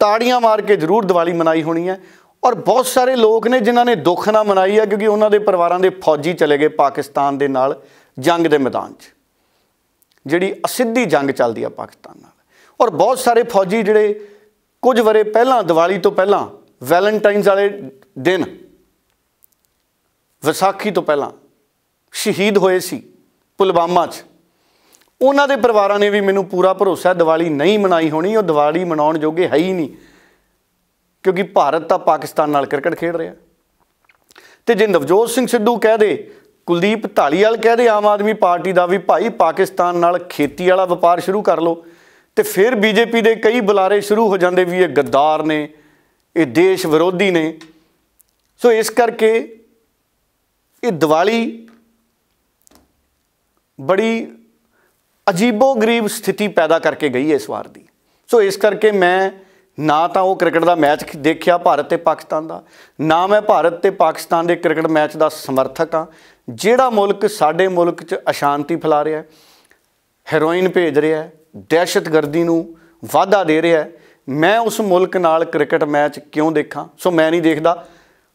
ਤਾੜੀਆਂ ਮਾਰ ਕੇ ਜ਼ਰੂਰ ਦੀਵਾਲੀ ਮਨਾਈ ਹੋਣੀ ਹੈ ਔਰ ਬਹੁਤ ਸਾਰੇ ਲੋਕ ਨੇ ਜਿਨ੍ਹਾਂ ਨੇ ਦੁੱਖ ਨਾ ਮਨਾਈ ਆ ਕਿਉਂਕਿ ਉਹਨਾਂ ਦੇ ਪਰਿਵਾਰਾਂ ਦੇ ਫੌਜੀ ਚਲੇ ਗਏ ਪਾਕਿਸਤਾਨ ਦੇ ਨਾਲ ਜੰਗ ਦੇ ਮੈਦਾਨ 'ਚ ਜਿਹੜੀ ਅਸਿੱਧੀ ਜੰਗ ਚੱਲਦੀ ਆ ਪਾਕਿਸਤਾਨ ਨਾਲ ਔਰ ਬਹੁਤ ਸਾਰੇ ਫੌਜੀ ਜਿਹੜੇ ਕੁਝ ਵਰੇ ਪਹਿਲਾਂ ਦੀਵਾਲੀ ਤੋਂ ਪਹਿਲਾਂ ਵੈਲੈਂਟਾਈਨਸ ਵਾਲੇ ਦਿਨ ਵਿਸਾਖੀ ਤੋਂ ਪਹਿਲਾਂ ਸ਼ਹੀਦ ਹੋਏ ਸੀ ਪੁਲਵਾਮਾ 'ਚ ਉਹਨਾਂ ਦੇ ਪਰਿਵਾਰਾਂ ਨੇ ਵੀ ਮੈਨੂੰ ਪੂਰਾ ਭਰੋਸਾ ਦੀਵਾਲੀ ਨਹੀਂ ਮਨਾਈ ਹੋਣੀ ਉਹ ਦੀਵਾਲੀ ਮਨਾਉਣ ਜੋਗੇ ਹੈ ਹੀ ਨਹੀਂ ਕਿਉਂਕਿ ਭਾਰਤ ਤਾਂ ਪਾਕਿਸਤਾਨ ਨਾਲ ਕ੍ਰਿਕਟ ਖੇਡ ਰਿਹਾ ਤੇ ਜੇ ਨਵਜੋਤ ਸਿੰਘ ਸਿੱਧੂ ਕਹਿ ਦੇ ਕੁਲਦੀਪ ਢਾਲੀਵਾਲ ਕਹਿ ਦੇ ਆਮ ਆਦਮੀ ਪਾਰਟੀ ਦਾ ਵੀ ਭਾਈ ਪਾਕਿਸਤਾਨ ਨਾਲ ਖੇਤੀ ਵਾਲਾ ਵਪਾਰ ਸ਼ੁਰੂ ਕਰ ਲਓ ਤੇ ਫਿਰ ਬੀਜੇਪੀ ਦੇ ਕਈ ਬੁਲਾਰੇ ਸ਼ੁਰੂ ਹੋ ਜਾਂਦੇ ਵੀ ਇਹ ਗੱਦਾਰ ਨੇ ਇਹ ਦੇਸ਼ ਵਿਰੋਧੀ ਨੇ ਸੋ ਇਸ ਕਰਕੇ ਇਹ ਦੀਵਾਲੀ ਬੜੀ ਅਜੀਬੋ ਗਰੀਬ ਸਥਿਤੀ ਪੈਦਾ ਕਰਕੇ ਗਈ ਹੈ ਇਸ ਵਾਰ ਦੀ ਸੋ ਇਸ ਕਰਕੇ ਮੈਂ ਨਾ ਤਾਂ ਉਹ ਕ੍ਰਿਕਟ ਦਾ ਮੈਚ ਦੇਖਿਆ ਭਾਰਤ ਤੇ ਪਾਕਿਸਤਾਨ ਦਾ ਨਾ ਮੈਂ ਭਾਰਤ ਤੇ ਪਾਕਿਸਤਾਨ ਦੇ ਕ੍ਰਿਕਟ ਮੈਚ ਦਾ ਸਮਰਥਕ ਆ ਜਿਹੜਾ ਮੁਲਕ ਸਾਡੇ ਮੁਲਕ 'ਚ ਅਸ਼ਾਂਤੀ ਫੈਲਾ ਰਿਹਾ ਹੈ ਹੈਰੋਇਨ ਭੇਜ ਰਿਹਾ ਹੈ ਦਹਿਸ਼ਤਗਰਦੀ ਨੂੰ ਵਾਧਾ ਦੇ ਰਿਹਾ ਹੈ ਮੈਂ ਉਸ ਮੁਲਕ ਨਾਲ ਕ੍ਰਿਕਟ ਮੈਚ ਕਿਉਂ ਦੇਖਾਂ ਸੋ ਮੈਂ ਨਹੀਂ ਦੇਖਦਾ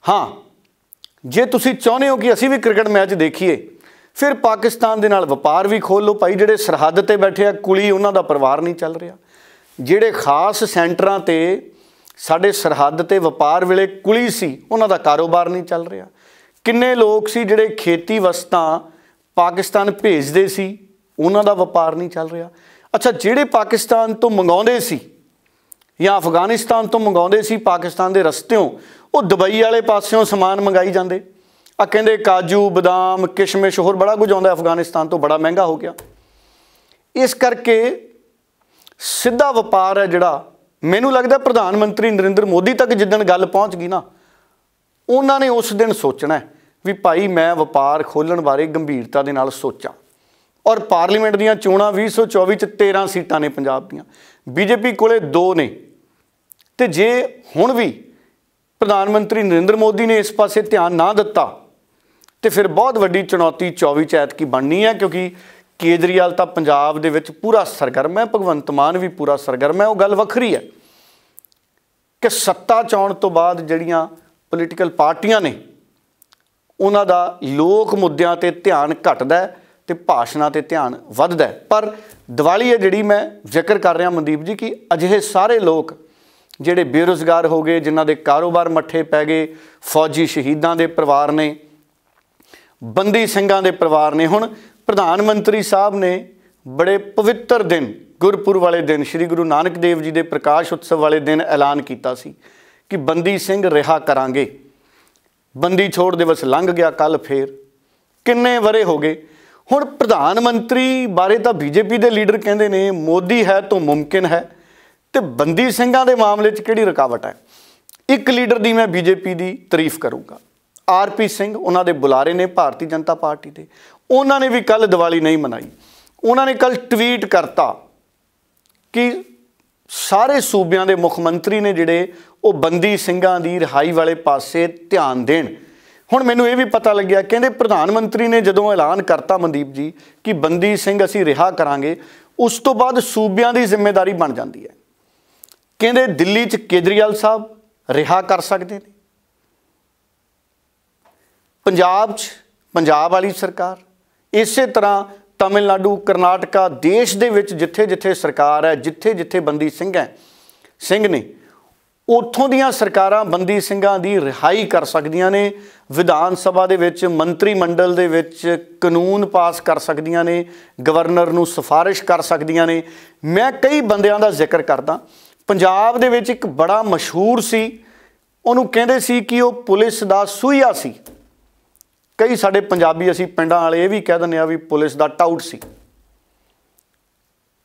ਹਾਂ ਜੇ ਤੁਸੀਂ ਚਾਹੁੰਦੇ ਹੋ ਕਿ ਅਸੀਂ ਵੀ ਕ੍ਰਿਕਟ ਮੈਚ ਦੇਖੀਏ ਫਿਰ ਪਾਕਿਸਤਾਨ ਦੇ ਨਾਲ ਵਪਾਰ ਵੀ ਖੋਲੋ ਭਾਈ ਜਿਹੜੇ ਸਰਹੱਦ ਤੇ ਬੈਠੇ ਆ ਕੁਲੀ ਉਹਨਾਂ ਦਾ ਪਰਿਵਾਰ ਨਹੀਂ ਚੱਲ ਰਿਹਾ ਜਿਹੜੇ ਖਾਸ ਸੈਂਟਰਾਂ ਤੇ ਸਾਡੇ ਸਰਹੱਦ ਤੇ ਵਪਾਰ ਵੇਲੇ ਕੁਲੀ ਸੀ ਉਹਨਾਂ ਦਾ ਕਾਰੋਬਾਰ ਨਹੀਂ ਚੱਲ ਰਿਹਾ ਕਿੰਨੇ ਲੋਕ ਸੀ ਜਿਹੜੇ ਖੇਤੀ ਵਸਤਾਂ ਪਾਕਿਸਤਾਨ ਭੇਜਦੇ ਸੀ ਉਹਨਾਂ ਦਾ ਵਪਾਰ ਨਹੀਂ ਚੱਲ ਰਿਹਾ ਅੱਛਾ ਜਿਹੜੇ ਪਾਕਿਸਤਾਨ ਤੋਂ ਮੰਗਾਉਂਦੇ ਸੀ ਜਾਂ ਅਫਗਾਨਿਸਤਾਨ ਤੋਂ ਮੰਗਾਉਂਦੇ ਸੀ ਪਾਕਿਸਤਾਨ ਦੇ ਰਸਤਿਓਂ ਉਹ ਦੁਬਈ ਵਾਲੇ ਪਾਸਿਓਂ ਸਮਾਨ ਮੰਗਾਈ ਜਾਂਦੇ ਆ ਕਹਿੰਦੇ ਕਾਜੂ ਬਦਾਮ ਕਿਸ਼ਮਿਸ਼ ਹੋਰ ਬੜਾ ਕੁਝ ਆਉਂਦਾ ਅਫਗਾਨਿਸਤਾਨ ਤੋਂ ਬੜਾ ਮਹਿੰਗਾ ਹੋ ਗਿਆ ਇਸ ਕਰਕੇ ਸਿੱਧਾ ਵਪਾਰ ਹੈ ਜਿਹੜਾ ਮੈਨੂੰ ਲੱਗਦਾ ਪ੍ਰਧਾਨ ਮੰਤਰੀ ਨਰਿੰਦਰ ਮੋਦੀ ਤੱਕ ਜਿੱਦਣ ਗੱਲ ਪਹੁੰਚ ਗਈ ਨਾ ਉਹਨਾਂ ਨੇ ਉਸ ਦਿਨ ਸੋਚਣਾ ਵੀ ਭਾਈ ਮੈਂ ਵਪਾਰ ਖੋਲਣ ਬਾਰੇ ਗੰਭੀਰਤਾ ਦੇ ਨਾਲ ਸੋਚਾਂ ਔਰ ਪਾਰਲੀਮੈਂਟ ਦੀਆਂ ਚੋਣਾਂ 2024 ਚ 13 ਸੀਟਾਂ ਨੇ ਪੰਜਾਬ ਦੀਆਂ ਬੀਜੇਪੀ ਕੋਲੇ 2 ਨੇ ਤੇ ਜੇ ਹੁਣ ਵੀ ਪ੍ਰਧਾਨ ਮੰਤਰੀ ਨਰਿੰਦਰ ਮੋਦੀ ਨੇ ਇਸ ਪਾਸੇ ਧਿਆਨ ਨਾ ਦਿੱਤਾ ਤੇ ਫਿਰ ਬਹੁਤ ਵੱਡੀ ਚੁਣੌਤੀ 24 ਚ ਐਤਕੀ ਬਣਨੀ ਹੈ ਕਿਉਂਕਿ ਕੇਜਰੀਵਾਲ ਤਾਂ ਪੰਜਾਬ ਦੇ ਵਿੱਚ ਪੂਰਾ ਸਰਗਰਮ ਹੈ ਭਗਵੰਤ ਮਾਨ ਵੀ ਪੂਰਾ ਸਰਗਰਮ ਹੈ ਉਹ ਗੱਲ ਵੱਖਰੀ ਹੈ ਕਿ ਸੱਤਾ ਚੌਣ ਤੋਂ ਬਾਅਦ ਜਿਹੜੀਆਂ ਪੋਲੀਟੀਕਲ ਪਾਰਟੀਆਂ ਨੇ ਉਹਨਾਂ ਦਾ ਲੋਕ ਮੁੱਦਿਆਂ ਤੇ ਧਿਆਨ ਘਟਦਾ ਤੇ ਭਾਸ਼ਣਾਂ ਤੇ ਧਿਆਨ ਵੱਧਦਾ ਪਰ ਦੀਵਾਲੀ ਹੈ ਜਿਹੜੀ ਮੈਂ ਜ਼ਿਕਰ ਕਰ ਰਿਹਾ ਮਨਦੀਪ ਜੀ ਕਿ ਅਜਿਹੇ ਸਾਰੇ ਲੋਕ ਜਿਹੜੇ ਬੇਰੋਜ਼ਗਾਰ ਹੋ ਗਏ ਜਿਨ੍ਹਾਂ ਦੇ ਕਾਰੋਬਾਰ ਮੱਠੇ ਪੈ ਗਏ ਫੌਜੀ ਸ਼ਹੀਦਾਂ ਦੇ ਪਰਿਵਾਰ ਨੇ ਬੰਦੀ ਸਿੰਘਾਂ ਦੇ ਪਰਿਵਾਰ ਨੇ ਹੁਣ ਪ੍ਰਧਾਨ ਮੰਤਰੀ ਸਾਹਿਬ ਨੇ ਬੜੇ ਪਵਿੱਤਰ ਦਿਨ ਗੁਰਪੁਰਬ ਵਾਲੇ ਦਿਨ ਸ੍ਰੀ ਗੁਰੂ ਨਾਨਕ ਦੇਵ ਜੀ ਦੇ ਪ੍ਰਕਾਸ਼ ਉਤਸਵ ਵਾਲੇ ਦਿਨ ਐਲਾਨ ਕੀਤਾ ਸੀ ਕਿ ਬੰਦੀ ਸਿੰਘ ਰਿਹਾ ਕਰਾਂਗੇ ਬੰਦੀ ਛੋੜ ਦਿਵਸ ਲੰਘ ਗਿਆ ਕੱਲ ਫੇਰ ਕਿੰਨੇ ਵਰੇ ਹੋ ਗਏ ਹੁਣ ਪ੍ਰਧਾਨ ਮੰਤਰੀ ਬਾਰੇ ਤਾਂ ਭਾਜਪਾ ਦੇ ਲੀਡਰ ਕਹਿੰਦੇ ਨੇ ਮੋਦੀ ਹੈ ਤਾਂ ਮੁਮਕਿਨ ਹੈ ਤੇ ਬੰਦੀ ਸਿੰਘਾਂ ਦੇ ਮਾਮਲੇ 'ਚ ਕਿਹੜੀ ਰੁਕਾਵਟ ਹੈ ਇੱਕ ਲੀਡਰ ਦੀ ਮੈਂ ਭਾਜਪਾ ਦੀ ਤਾਰੀਫ ਕਰੂੰਗਾ ਆਰਪੀ ਸਿੰਘ ਉਹਨਾਂ ਦੇ ਬੁਲਾਰੇ ਨੇ ਭਾਰਤੀ ਜਨਤਾ ਪਾਰਟੀ ਦੇ ਉਹਨਾਂ ਨੇ ਵੀ ਕੱਲ ਦੀਵਾਲੀ ਨਹੀਂ ਮਨਾਈ ਉਹਨਾਂ ਨੇ ਕੱਲ ਟਵੀਟ ਕਰਤਾ ਕਿ ਸਾਰੇ ਸੂਬਿਆਂ ਦੇ ਮੁੱਖ ਮੰਤਰੀ ਨੇ ਜਿਹੜੇ ਉਹ ਬੰਦੀ ਸਿੰਘਾਂ ਦੀ ਰਿਹਾਈ ਵਾਲੇ ਪਾਸੇ ਧਿਆਨ ਦੇਣ ਹੁਣ ਮੈਨੂੰ ਇਹ ਵੀ ਪਤਾ ਲੱਗਿਆ ਕਹਿੰਦੇ ਪ੍ਰਧਾਨ ਮੰਤਰੀ ਨੇ ਜਦੋਂ ਐਲਾਨ ਕਰਤਾ ਮਨਦੀਪ ਜੀ ਕਿ ਬੰਦੀ ਸਿੰਘ ਅਸੀਂ ਰਿਹਾ ਕਰਾਂਗੇ ਉਸ ਤੋਂ ਬਾਅਦ ਸੂਬਿਆਂ ਦੀ ਜ਼ਿੰਮੇਵਾਰੀ ਬਣ ਜਾਂਦੀ ਹੈ ਕਹਿੰਦੇ ਦਿੱਲੀ 'ਚ ਕੇਜਰੀਵਾਲ ਸਾਹਿਬ ਰਿਹਾ ਕਰ ਸਕਦੇ ਨੇ ਪੰਜਾਬ 'ਚ ਪੰਜਾਬ ਵਾਲੀ ਸਰਕਾਰ ਇਸੇ ਤਰ੍ਹਾਂ ਤਾਮਿਲਨਾਡੂ ਕਰਨਾਟਕਾ ਦੇਸ਼ ਦੇ ਵਿੱਚ ਜਿੱਥੇ-ਜਿੱਥੇ ਸਰਕਾਰ ਹੈ ਜਿੱਥੇ-ਜਿੱਥੇ ਬੰਦੀ ਸਿੰਘ ਹੈ ਸਿੰਘ ਨੇ ਉੱਥੋਂ ਦੀਆਂ ਸਰਕਾਰਾਂ ਬੰਦੀ ਸਿੰਘਾਂ ਦੀ ਰਿਹਾਈ ਕਰ ਸਕਦੀਆਂ ਨੇ ਵਿਧਾਨ ਸਭਾ ਦੇ ਵਿੱਚ ਮੰਤਰੀ ਮੰਡਲ ਦੇ ਵਿੱਚ ਕਾਨੂੰਨ ਪਾਸ ਕਰ ਸਕਦੀਆਂ ਨੇ ਗਵਰਨਰ ਨੂੰ ਸਿਫਾਰਿਸ਼ ਕਰ ਸਕਦੀਆਂ ਨੇ ਮੈਂ ਕਈ ਬੰਦਿਆਂ ਦਾ ਜ਼ਿਕਰ ਕਰਦਾ ਪੰਜਾਬ ਦੇ ਵਿੱਚ ਇੱਕ ਬੜਾ ਮਸ਼ਹੂਰ ਸੀ ਉਹਨੂੰ ਕਹਿੰਦੇ ਸੀ ਕਿ ਉਹ ਪੁਲਿਸ ਦਾ ਸੂਈਆ ਸੀ ਕਈ ਸਾਡੇ ਪੰਜਾਬੀ ਅਸੀਂ ਪਿੰਡਾਂ ਵਾਲੇ ਇਹ ਵੀ ਕਹਿ ਦਿੰਦੇ ਆ ਵੀ ਪੁਲਿਸ ਦਾ ਟਾਊਟ ਸੀ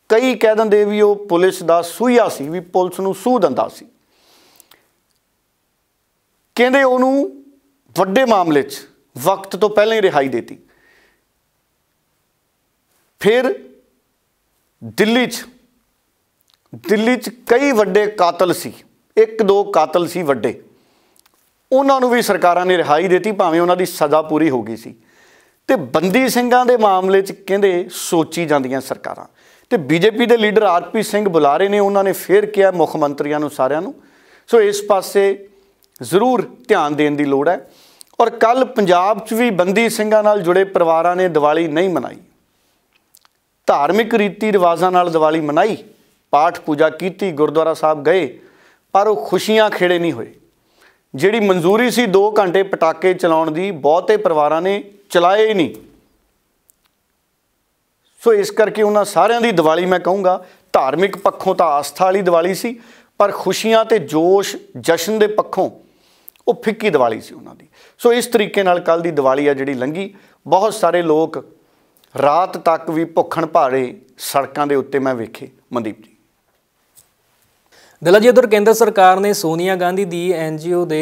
ਕਈ ਕਹਿ ਦਿੰਦੇ ਵੀ ਉਹ ਪੁਲਿਸ ਦਾ ਸੂਈਆ ਸੀ ਵੀ ਪੁਲਿਸ ਨੂੰ ਸੂ ਦਿੰਦਾ ਸੀ ਕਹਿੰਦੇ ਉਹਨੂੰ ਵੱਡੇ ਮਾਮਲੇ 'ਚ ਵਕਤ ਤੋਂ ਪਹਿਲਾਂ ਹੀ ਰਿਹਾਈ ਦਿੱਤੀ ਫਿਰ ਦਿੱਲੀ 'ਚ ਦਿੱਲੀ 'ਚ ਕਈ ਵੱਡੇ ਕਾਤਲ ਸੀ ਇੱਕ ਦੋ ਕਾਤਲ ਸੀ ਵੱਡੇ ਉਹਨਾਂ ਨੂੰ ਵੀ ਸਰਕਾਰਾਂ ਨੇ ਰਿਹਾਈ ਦਿੱਤੀ ਭਾਵੇਂ ਉਹਨਾਂ ਦੀ ਸਜ਼ਾ ਪੂਰੀ ਹੋ ਗਈ ਸੀ ਤੇ ਬੰਦੀ ਸਿੰਘਾਂ ਦੇ ਮਾਮਲੇ 'ਚ ਕਹਿੰਦੇ ਸੋਚੀ ਜਾਂਦੀਆਂ ਸਰਕਾਰਾਂ ਤੇ ਬੀਜੇਪੀ ਦੇ ਲੀਡਰ ਆਰਪੀ ਸਿੰਘ ਬੁਲਾਰੇ ਨੇ ਉਹਨਾਂ ਨੇ ਫੇਰ ਕਿਹਾ ਮੁੱਖ ਮੰਤਰੀਆਂ ਨੂੰ ਸਾਰਿਆਂ ਨੂੰ ਸੋ ਇਸ ਪਾਸੇ ਜ਼ਰੂਰ ਧਿਆਨ ਦੇਣ ਦੀ ਲੋੜ ਹੈ ਔਰ ਕੱਲ ਪੰਜਾਬ 'ਚ ਵੀ ਬੰਦੀ ਸਿੰਘਾਂ ਨਾਲ ਜੁੜੇ ਪਰਿਵਾਰਾਂ ਨੇ ਦੀਵਾਲੀ ਨਹੀਂ ਮਨਾਈ ਧਾਰਮਿਕ ਰੀਤੀ ਰਿਵਾਜ਼ਾਂ ਨਾਲ ਦੀਵਾਲੀ ਮਨਾਈ ਪਾਠ ਪੂਜਾ ਕੀਤੀ ਗੁਰਦੁਆਰਾ ਸਾਹਿਬ ਗਏ ਪਰ ਉਹ ਖੁਸ਼ੀਆਂ ਖੇੜੇ ਨਹੀਂ ਹੋਏ ਜਿਹੜੀ ਮਨਜ਼ੂਰੀ ਸੀ 2 ਘੰਟੇ ਪਟਾਕੇ ਚਲਾਉਣ ਦੀ ਬਹੁਤੇ ਪਰਿਵਾਰਾਂ ਨੇ ਚਲਾਏ ਹੀ ਨਹੀਂ ਸੋ ਇਸ ਕਰਕੇ ਉਹਨਾਂ ਸਾਰਿਆਂ ਦੀ ਦੀਵਾਲੀ ਮੈਂ ਕਹੂੰਗਾ ਧਾਰਮਿਕ ਪੱਖੋਂ ਤਾਂ ਆਸਥਾ ਵਾਲੀ ਦੀਵਾਲੀ ਸੀ ਪਰ ਖੁਸ਼ੀਆਂ ਤੇ ਜੋਸ਼ ਜਸ਼ਨ ਦੇ ਪੱਖੋਂ ਉਹ ਫਿੱਕੀ ਦੀਵਾਲੀ ਸੀ ਉਹਨਾਂ ਦੀ ਸੋ ਇਸ ਤਰੀਕੇ ਨਾਲ ਕੱਲ ਦੀ ਦੀਵਾਲੀ ਆ ਜਿਹੜੀ ਲੰਗੀ ਬਹੁਤ ਸਾਰੇ ਲੋਕ ਰਾਤ ਤੱਕ ਵੀ ਭੁੱਖਣ ਭਾਰੇ ਸੜਕਾਂ ਦੇ ਉੱਤੇ ਮੈਂ ਵੇਖੇ ਮਨਦੀਪ ਜੀ ਦਿੱਲੀ ਜੀ ਉਧਰ ਕੇਂਦਰ ਸਰਕਾਰ ਨੇ ਸੋਨੀਆ ਗਾਂਧੀ ਦੀ ਐਨਜੀਓ ਦੇ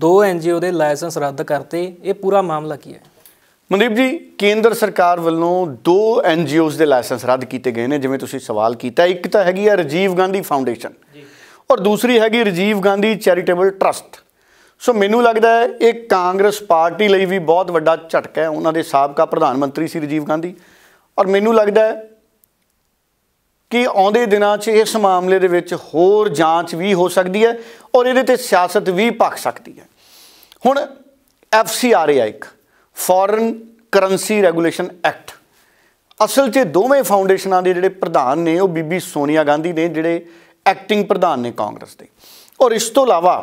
ਦੋ ਐਨਜੀਓ ਦੇ ਲਾਇਸੈਂਸ ਰੱਦ ਕਰਤੇ ਇਹ ਪੂਰਾ ਮਾਮਲਾ ਕੀ ਹੈ ਮਨਦੀਪ ਜੀ ਕੇਂਦਰ ਸਰਕਾਰ ਵੱਲੋਂ ਦੋ ਐਨਜੀਓਜ਼ ਦੇ ਲਾਇਸੈਂਸ ਰੱਦ ਕੀਤੇ ਗਏ ਨੇ ਜਿਵੇਂ ਤੁਸੀਂ ਸਵਾਲ ਕੀਤਾ ਇੱਕ ਤਾਂ ਹੈਗੀ ਆ ਰਜੀਵ ਗਾਂਧੀ ਫਾਊਂਡੇਸ਼ਨ ਔਰ ਦੂਸਰੀ ਹੈਗੀ Rajiv Gandhi charitable trust so ਮੈਨੂੰ ਲੱਗਦਾ ਹੈ ਇਹ ਕਾਂਗਰਸ ਪਾਰਟੀ ਲਈ ਵੀ ਬਹੁਤ ਵੱਡਾ ਝਟਕਾ ਹੈ ਉਹਨਾਂ ਦੇ ਸਾਬਕਾ ਪ੍ਰਧਾਨ ਮੰਤਰੀ ਸੀ ਰਜੀਵ ਗਾਂਧੀ ਔਰ ਮੈਨੂੰ ਲੱਗਦਾ ਹੈ ਕਿ ਆਉਂਦੇ ਦਿਨਾਂ 'ਚ ਇਸ ਮਾਮਲੇ ਦੇ ਵਿੱਚ ਹੋਰ ਜਾਂਚ ਵੀ ਹੋ ਸਕਦੀ ਹੈ ਔਰ ਇਹਦੇ ਤੇ ਸਿਆਸਤ ਵੀ ਪੱਕ ਸਕਦੀ ਹੈ ਹੁਣ ਐਫਸੀਆਰਏ ਇੱਕ ਫੋਰਨ ਕਰੰਸੀ ਰੈਗੂਲੇਸ਼ਨ ਐਕਟ ਅਸਲ 'ਚ ਦੋਵੇਂ ਫਾਊਂਡੇਸ਼ਨਾਂ ਦੇ ਜਿਹੜੇ ਪ੍ਰਧਾਨ ਨੇ ਉਹ ਬੀਬੀ ਸੋਨੀਆ ਗਾਂਧੀ ਨੇ ਜਿਹੜੇ ਐਕਟਿੰਗ ਪ੍ਰਧਾਨ ਨੇ ਕਾਂਗਰਸ ਦੇ ਔਰ ਇਸ ਤੋਂ ਇਲਾਵਾ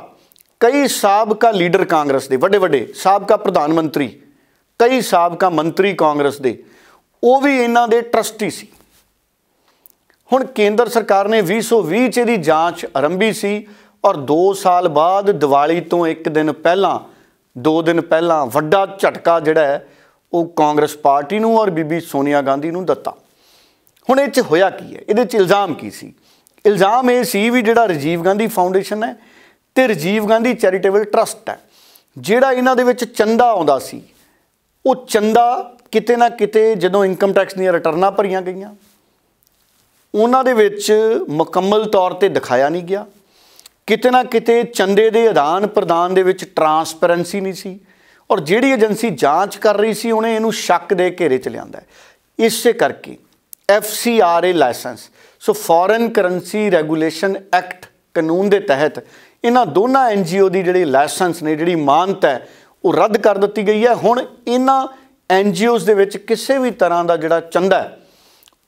ਕਈ ਸਾਬਕਾ ਲੀਡਰ ਕਾਂਗਰਸ ਦੇ ਵੱਡੇ ਵੱਡੇ ਸਾਬਕਾ ਪ੍ਰਧਾਨ ਮੰਤਰੀ ਕਈ ਸਾਬਕਾ ਮੰਤਰੀ ਕਾਂਗਰਸ ਦੇ ਉਹ ਵੀ ਇਹਨਾਂ ਦੇ ਟਰਸਟੀ ਸੀ ਹੁਣ ਕੇਂਦਰ ਸਰਕਾਰ ਨੇ 2020 ਚ ਇਹਦੀ ਜਾਂਚ ਆਰੰਭੀ ਸੀ ਔਰ 2 ਸਾਲ ਬਾਅਦ ਦੀਵਾਲੀ ਤੋਂ ਇੱਕ ਦਿਨ ਪਹਿਲਾਂ 2 ਦਿਨ ਪਹਿਲਾਂ ਵੱਡਾ ਝਟਕਾ ਜਿਹੜਾ ਹੈ ਉਹ ਕਾਂਗਰਸ ਪਾਰਟੀ ਨੂੰ ਔਰ ਬੀਬੀ ਸੋਨੀਆ ਗਾਂਧੀ ਨੂੰ ਦਿੱਤਾ ਹੁਣ ਇਹ ਚ ਹੋਇਆ ਕੀ ਹੈ ਇਹਦੇ ਚ ਇਲਜ਼ਾਮ ਕੀ ਸੀ ਇਲਜ਼ਾਮ ਇਹ ਸੀ ਵੀ ਜਿਹੜਾ ਰਜੀਵ ਗਾਂਧੀ ਫਾਊਂਡੇਸ਼ਨ ਹੈ ਤੇ ਰਜੀਵ ਗਾਂਧੀ ਚੈਰੀਟੇਬਲ ਟਰਸਟ ਹੈ ਜਿਹੜਾ ਇਹਨਾਂ ਦੇ ਵਿੱਚ ਚੰਦਾ ਆਉਂਦਾ ਸੀ ਉਹ ਚੰਦਾ ਕਿਤੇ ਨਾ ਕਿਤੇ ਜਦੋਂ ਇਨਕਮ ਟੈਕਸ ਦੀਆਂ ਰਿਟਰਨਾਂ ਭਰੀਆਂ ਗਈਆਂ ਉਹਨਾਂ ਦੇ ਵਿੱਚ ਮੁਕੰਮਲ ਤੌਰ ਤੇ ਦਿਖਾਇਆ ਨਹੀਂ ਗਿਆ ਕਿਤੇ ਨਾ ਕਿਤੇ ਚੰਦੇ ਦੇ ਆਦਾਨ ਪ੍ਰਦਾਨ ਦੇ ਵਿੱਚ ਟਰਾਂਸਪੇਰੈਂਸੀ ਨਹੀਂ ਸੀ ਔਰ ਜਿਹੜੀ ਏਜੰਸੀ ਜਾਂਚ ਕਰ ਰਹੀ ਸੀ ਉਹਨੇ ਇਹਨੂੰ ਸ਼ੱਕ ਦੇ ਘੇਰੇ 'ਚ ਲਿਆਂਦਾ ਇਸੇ ਕਰਕੇ ਏ license so foreign currency regulation act ਕਾਨੂੰਨ ਦੇ ਤਹਿਤ ਇਹਨਾਂ ਦੋਨਾਂ ਐਨਜੀਓ ਦੀ ਜਿਹੜੀ ਲਾਇਸੈਂਸ ਨੇ ਜਿਹੜੀ ਮਾਨਤਾ ਹੈ ਉਹ ਰੱਦ ਕਰ ਦਿੱਤੀ ਗਈ ਹੈ ਹੁਣ ਇਹਨਾਂ ਐਨਜੀਓਜ਼ ਦੇ ਵਿੱਚ ਕਿਸੇ ਵੀ ਤਰ੍ਹਾਂ ਦਾ ਜਿਹੜਾ ਚੰਦਾ ਹੈ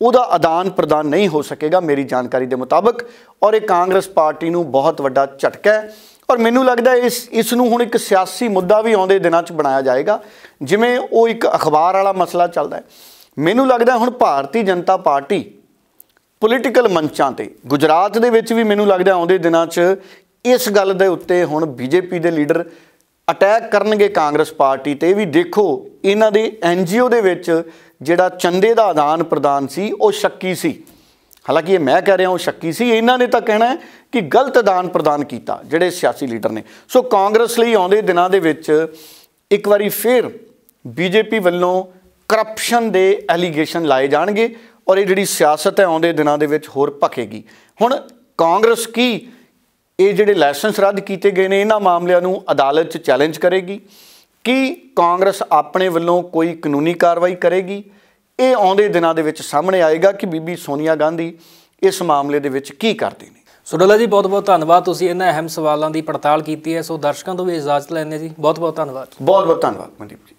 ਉਹਦਾ ਆਦਾਨ ਪ੍ਰਦਾਨ ਨਹੀਂ ਹੋ ਸਕੇਗਾ ਮੇਰੀ ਜਾਣਕਾਰੀ ਦੇ ਮੁਤਾਬਕ ਔਰ ਇਹ ਕਾਂਗਰਸ ਪਾਰਟੀ ਨੂੰ ਬਹੁਤ ਵੱਡਾ ਝਟਕਾ ਹੈ ਔਰ ਮੈਨੂੰ ਲੱਗਦਾ ਇਸ ਇਸ ਨੂੰ ਹੁਣ ਇੱਕ ਸਿਆਸੀ ਮੁੱਦਾ ਵੀ ਆਉਂਦੇ ਦਿਨਾਂ 'ਚ ਬਣਾਇਆ ਜਾਏਗਾ ਜਿਵੇਂ ਉਹ ਇੱਕ ਅਖਬਾਰ ਵਾਲਾ ਮਸਲਾ ਚੱਲਦਾ ਹੈ ਮੈਨੂੰ ਲੱਗਦਾ ਹੁਣ ਭਾਰਤੀ ਜਨਤਾ ਪਾਰਟੀ ਪੋਲੀਟੀਕਲ ਮੰਚਾਂ ਤੇ ਗੁਜਰਾਤ ਦੇ ਵਿੱਚ ਵੀ ਮੈਨੂੰ ਲੱਗਦਾ ਆਉਂਦੇ ਦਿਨਾਂ 'ਚ ਇਸ ਗੱਲ ਦੇ ਉੱਤੇ ਹੁਣ ਬੀਜੇਪੀ ਦੇ ਲੀਡਰ ਅਟੈਕ ਕਰਨਗੇ ਕਾਂਗਰਸ ਪਾਰਟੀ ਤੇ ਵੀ ਦੇਖੋ ਇਹਨਾਂ ਦੇ ਐਨਜੀਓ ਦੇ ਵਿੱਚ ਜਿਹੜਾ ਚੰਦੇ ਦਾ ਆਦਾਨ ਪ੍ਰਦਾਨ ਸੀ ਉਹ ਸ਼ੱਕੀ ਸੀ ਹਾਲਾਂਕਿ ਇਹ ਮੈਂ ਕਹਿ ਰਿਹਾ ਹਾਂ ਸ਼ੱਕੀ ਸੀ ਇਹਨਾਂ ਨੇ ਤਾਂ ਕਹਿਣਾ ਕਿ ਗਲਤ ਆਦਾਨ ਪ੍ਰਦਾਨ ਕੀਤਾ ਜਿਹੜੇ ਸਿਆਸੀ ਲੀਡਰ ਨੇ ਸੋ ਕਾਂਗਰਸ ਲਈ ਆਉਂਦੇ ਦਿਨਾਂ ਦੇ ਵਿੱਚ ਇੱਕ ਵਾਰੀ ਫੇਰ ਬੀਜੇਪੀ ਵੱਲੋਂ ਕਰਪਸ਼ਨ ਦੇ ਐਲੀਗੇਸ਼ਨ ਲਾਏ ਜਾਣਗੇ ਔਰ ਇਹ ਜਿਹੜੀ ਸਿਆਸਤ ਹੈ ਆਉਂਦੇ ਦਿਨਾਂ ਦੇ ਵਿੱਚ ਹੋਰ ਭਖੇਗੀ ਹੁਣ ਕਾਂਗਰਸ ਕੀ ਇਹ ਜਿਹੜੇ ਲਾਇਸੈਂਸ ਰੱਦ ਕੀਤੇ ਗਏ ਨੇ ਇਹਨਾਂ ਮਾਮਲਿਆਂ ਨੂੰ ਅਦਾਲਤ 'ਚ ਚੈਲੰਜ ਕਰੇਗੀ ਕੀ ਕਾਂਗਰਸ ਆਪਣੇ ਵੱਲੋਂ ਕੋਈ ਕਾਨੂੰਨੀ ਕਾਰਵਾਈ ਕਰੇਗੀ ਇਹ ਆਉਂਦੇ ਦਿਨਾਂ ਦੇ ਵਿੱਚ ਸਾਹਮਣੇ ਆਏਗਾ ਕਿ ਬੀਬੀ ਸੋਨੀਆ ਗਾਂਧੀ ਇਸ ਮਾਮਲੇ ਦੇ ਵਿੱਚ ਕੀ ਕਰਦੀ ਨੇ ਸੋਡਲਾ ਜੀ ਬਹੁਤ-ਬਹੁਤ ਧੰਨਵਾਦ ਤੁਸੀਂ ਇਹਨਾਂ ਅਹਿਮ ਸਵਾਲਾਂ ਦੀ ਪੜਤਾਲ ਕੀਤੀ ਹੈ ਸੋ ਦਰਸ਼ਕਾਂ ਤੋਂ ਵੀ ਇਜਾਜ਼ਤ ਲੈਂਦੇ ਜੀ ਬਹੁਤ-ਬਹੁਤ ਧੰਨਵਾਦ ਬਹੁਤ-ਬਹੁਤ ਧੰਨਵਾਦ ਮਨਦੀਪ ਜੀ